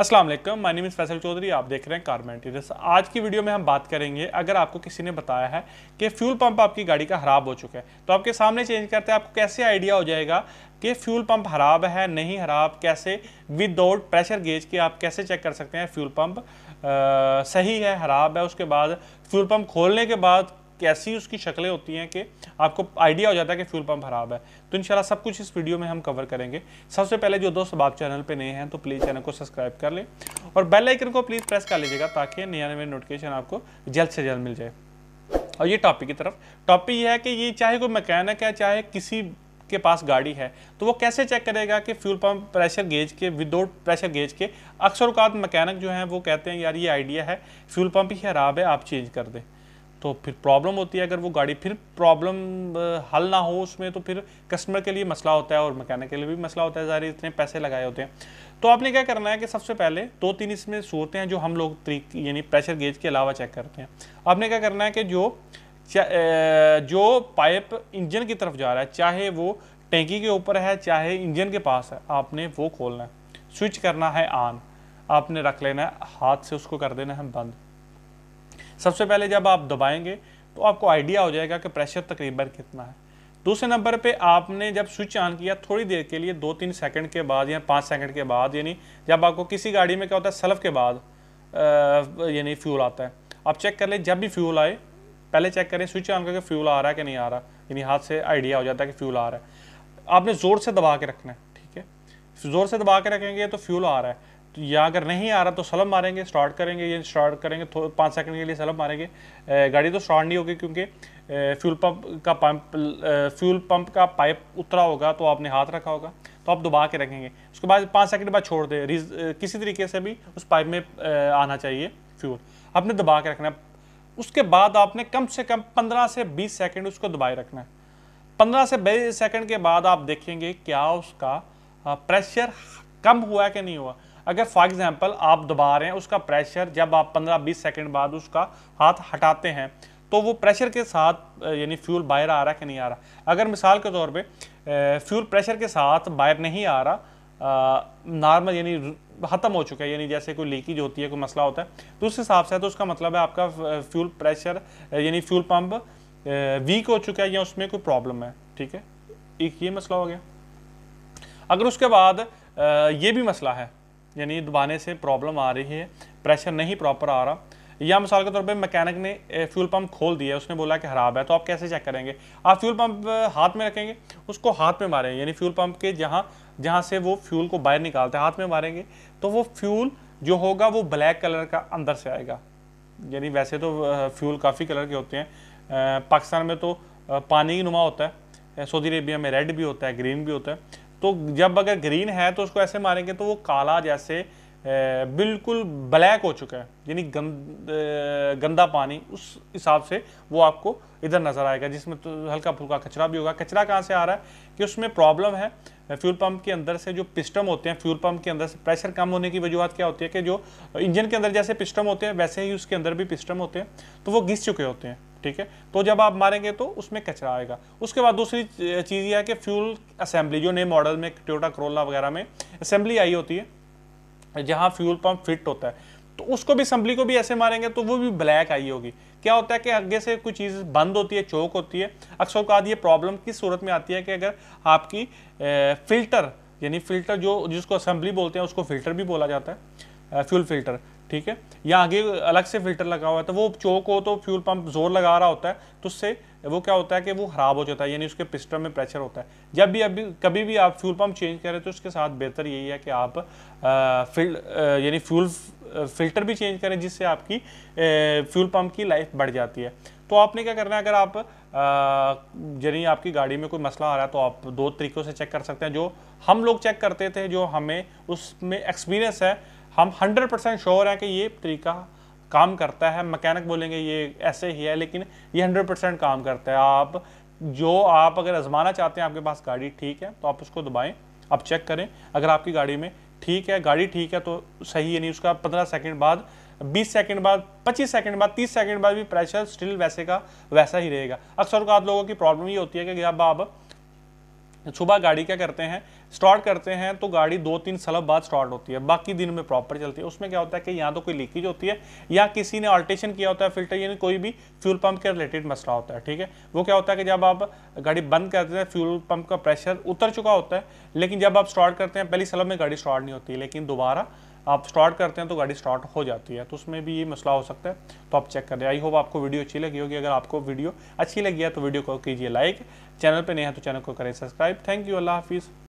अस्सलाम वालेकुम my name is Faisal Chaudhary आप देख रहे हैं कारमेंटीरियस आज की वीडियो में हम बात करेंगे अगर आपको किसी ने बताया है कि फ्यूल पंप आपकी गाड़ी का ख़राब हो चुका है तो आपके सामने चेंज करते हैं आपको कैसे आइडिया हो जाएगा कि फ्यूल पंप ख़राब है नहीं ख़राब कैसे विदाउट प्रेशर गेज के आप कैसे चेक कर सकते हैं फ्यूल पंप आ, सही है ख़राब है उसके बाद फ्यूल पंप खोलने के बाद कैसी उसकी शक्लें होती हैं कि आपको आइडिया हो जाता है कि फ्यूल पंप खराब है तो इंशाल्लाह सब कुछ इस वीडियो में हम कवर करेंगे सबसे पहले जो दोस्त आप चैनल पर नए हैं तो प्लीज़ चैनल को सब्सक्राइब कर लें और बेल आइकन को प्लीज़ प्रेस कर लीजिएगा ताकि नया नया नोटिफिकेशन आपको जल्द से जल्द मिल जाए और ये टॉपिक की तरफ टॉपिक ये है कि ये चाहे कोई मैकेनिक है चाहे किसी के पास गाड़ी है तो वो कैसे चेक करेगा कि फ्यूल पंप प्रेशर गेज के विदाउट प्रेशर गेज के अक्सर अवकात मैकेनिक जो हैं वो कहते हैं यार ये आइडिया है फ्यूल पंप ही खराब है आप चेंज कर दें तो फिर प्रॉब्लम होती है अगर वो गाड़ी फिर प्रॉब्लम हल ना हो उसमें तो फिर कस्टमर के लिए मसला होता है और मैकेनिक के लिए भी मसला होता है ज़ाहिर इतने पैसे लगाए होते हैं तो आपने क्या करना है कि सबसे पहले दो तीन इसमें सूरतें हैं जो हम लोग यानी प्रेशर गेज के अलावा चेक करते हैं आपने क्या करना है कि जो जो पाइप इंजन की तरफ जा रहा है चाहे वो टैंकी के ऊपर है चाहे इंजन के पास है आपने वो खोलना है स्विच करना है ऑन आपने रख लेना है हाथ से उसको कर देना है बंद सबसे पहले जब आप दबाएंगे तो आपको आइडिया हो जाएगा कि प्रेशर तकरीबन कितना है दूसरे नंबर पे आपने जब स्विच ऑन किया थोड़ी देर के लिए दो तीन सेकंड के बाद या पाँच सेकंड के बाद यानी जब आपको किसी गाड़ी में क्या होता है सलफ के बाद यानी फ्यूल आता है आप चेक कर लें जब भी फ्यूल आए पहले चेक करें स्विच ऑन करके फ्यूल आ रहा है कि नहीं आ रहा यानी हाथ से आइडिया हो जाता है कि फ्यूल आ रहा है आपने ज़ोर से दबा के रखना है ठीक है ज़ोर से दबा के रखेंगे तो फ्यूल आ रहा है या अगर नहीं आ रहा तो सलम मारेंगे स्टार्ट करेंगे ये स्टार्ट करेंगे पाँच सेकंड के लिए सलम मारेंगे गाड़ी तो स्टार्ट नहीं होगी क्योंकि फ्यूल पंप का पंप फ्यूल पंप का पाइप उतरा होगा तो आपने हाथ रखा होगा तो आप दबा के रखेंगे उसके बाद पाँच सेकंड बाद छोड़ दें किसी तरीके से भी उस पाइप में आना चाहिए फ्यूल आपने दबा के रखना है उसके बाद आपने कम से कम पंद्रह से बीस सेकेंड उसको दबाए रखना है पंद्रह से बीस सेकेंड के बाद आप देखेंगे क्या उसका प्रेशर कम हुआ कि नहीं हुआ अगर फॉर एग्जाम्पल आप दबा रहे हैं उसका प्रेशर जब आप 15-20 सेकेंड बाद उसका हाथ हटाते हैं तो वो प्रेशर के साथ यानी फ्यूल बाहर आ रहा है कि नहीं आ रहा अगर मिसाल के तौर पे फ्यूल प्रेशर के साथ बाहर नहीं आ रहा नॉर्मल यानी ख़त्म हो चुका है यानी जैसे कोई लीकेज होती है कोई मसला होता है तो उस हिसाब से तो उसका मतलब है आपका फ्यूल प्रेशर यानी फ्यूल पम्प वीक हो चुका है या उसमें कोई प्रॉब्लम है ठीक है एक ये मसला हो गया अगर उसके बाद ये भी मसला है यानी दबाने से प्रॉब्लम आ रही है प्रेशर नहीं प्रॉपर आ रहा या मिसाल के तौर पे मैकेनिक ने फ्यूल पंप खोल दिया उसने बोला कि ख़राब है तो आप कैसे चेक करेंगे आप फ्यूल पंप हाथ में रखेंगे उसको हाथ में मारेंगे यानी फ्यूल पंप के जहाँ जहाँ से वो फ्यूल को बाहर निकालते हैं हाथ में मारेंगे तो वो फ्यूल जो होगा वो ब्लैक कलर का अंदर से आएगा यानी वैसे तो फ्यूल काफ़ी कलर के होते हैं पाकिस्तान में तो पानी नुमा होता है सऊदी अरेबिया में रेड भी होता है ग्रीन भी होता है तो जब अगर ग्रीन है तो उसको ऐसे मारेंगे तो वो काला जैसे बिल्कुल ब्लैक हो चुका है यानी गंद गंदा पानी उस हिसाब से वो आपको इधर नज़र आएगा जिसमें तो हल्का फुल्का कचरा भी होगा कचरा कहाँ से आ रहा है कि उसमें प्रॉब्लम है फ्यूल पंप के अंदर से जो पिस्टम होते हैं फ्यूल पंप के अंदर से प्रेशर कम होने की वजूहत क्या होती है कि जो इंजन के अंदर जैसे पिस्टम होते हैं वैसे ही उसके अंदर भी पिस्टम होते हैं तो वो घिस चुके होते हैं ठीक है तो जब आप मारेंगे तो उसमें कचरा आएगा उसके बाद दूसरी चीज़ यह है कि फ्यूल असेंबली जो नए मॉडल में टोटा करोला वगैरह में असेंबली आई होती है जहाँ फ्यूल पंप फिट होता है तो उसको भी असेंबली को भी ऐसे मारेंगे तो वो भी ब्लैक आई होगी क्या होता है कि आगे से कोई चीज़ बंद होती है चौक होती है अक्सर का ये प्रॉब्लम किस सूरत में आती है कि अगर आपकी फिल्टर यानी फिल्टर जो जिसको असेंबली बोलते हैं उसको फिल्टर भी बोला जाता है फ्यूल फिल्टर ठीक है या आगे अलग से फिल्टर लगा हुआ है तो वो चौक हो तो फ्यूल पंप जोर लगा रहा होता है तो उससे वो क्या होता है कि वो ख़राब हो जाता है यानी उसके पिस्टन में प्रेशर होता है जब भी अभी कभी भी आप फ्यूल पंप चेंज करें तो उसके साथ बेहतर यही है कि आप फिल्ट यानी फ्यूल फिल्टर भी चेंज करें जिससे आपकी फ्यूल पंप की लाइफ बढ़ जाती है तो आपने क्या करना है अगर आप यानी आपकी गाड़ी में कोई मसला आ रहा है तो आप दो तरीक़ों से चेक कर सकते हैं जो हम लोग चेक करते थे जो हमें उसमें एक्सपीरियंस है हम 100 परसेंट श्योर हैं कि ये तरीका काम करता है मकैनिक बोलेंगे ये ऐसे ही है लेकिन ये 100 परसेंट काम करता है आप जो आप अगर आजमाना चाहते हैं आपके पास गाड़ी ठीक है तो आप उसको दबाएं आप चेक करें अगर आपकी गाड़ी में ठीक है गाड़ी ठीक है तो सही है नहीं उसका पंद्रह सेकेंड बाद बीस सेकेंड बाद पच्चीस सेकेंड बाद तीस सेकेंड बाद भी प्रेशर स्टिल वैसे का वैसा ही रहेगा अक्सर तो लोगों की प्रॉब्लम ये होती है कि जब आप सुबह गाड़ी क्या करते हैं स्टार्ट करते हैं तो गाड़ी दो तीन सलब बाद स्टार्ट होती है बाकी दिन में प्रॉपर चलती है उसमें क्या होता है कि या तो कोई लीकेज होती है या किसी ने ऑल्टेशन किया होता है फिल्टर यानी कोई भी फ्यूल पंप के रिलेटेड मसला होता है ठीक है वो क्या होता है कि जब आप गाड़ी बंद करते हैं फ्यूल पंप का प्रेशर उतर चुका होता है लेकिन जब आप स्टार्ट करते हैं पहली सलब में गाड़ी स्टार्ट नहीं होती लेकिन दोबारा आप स्टार्ट करते हैं तो गाड़ी स्टार्ट हो जाती है तो उसमें भी ये मसला हो सकता है तो आप चेक रहे आई होप आपको वीडियो अच्छी लगी होगी अगर आपको वीडियो अच्छी लगी है तो वीडियो को कीजिए लाइक चैनल पर नहीं है तो चैनल को करें सब्सक्राइब थैंक यू अल्लाह हाफिज़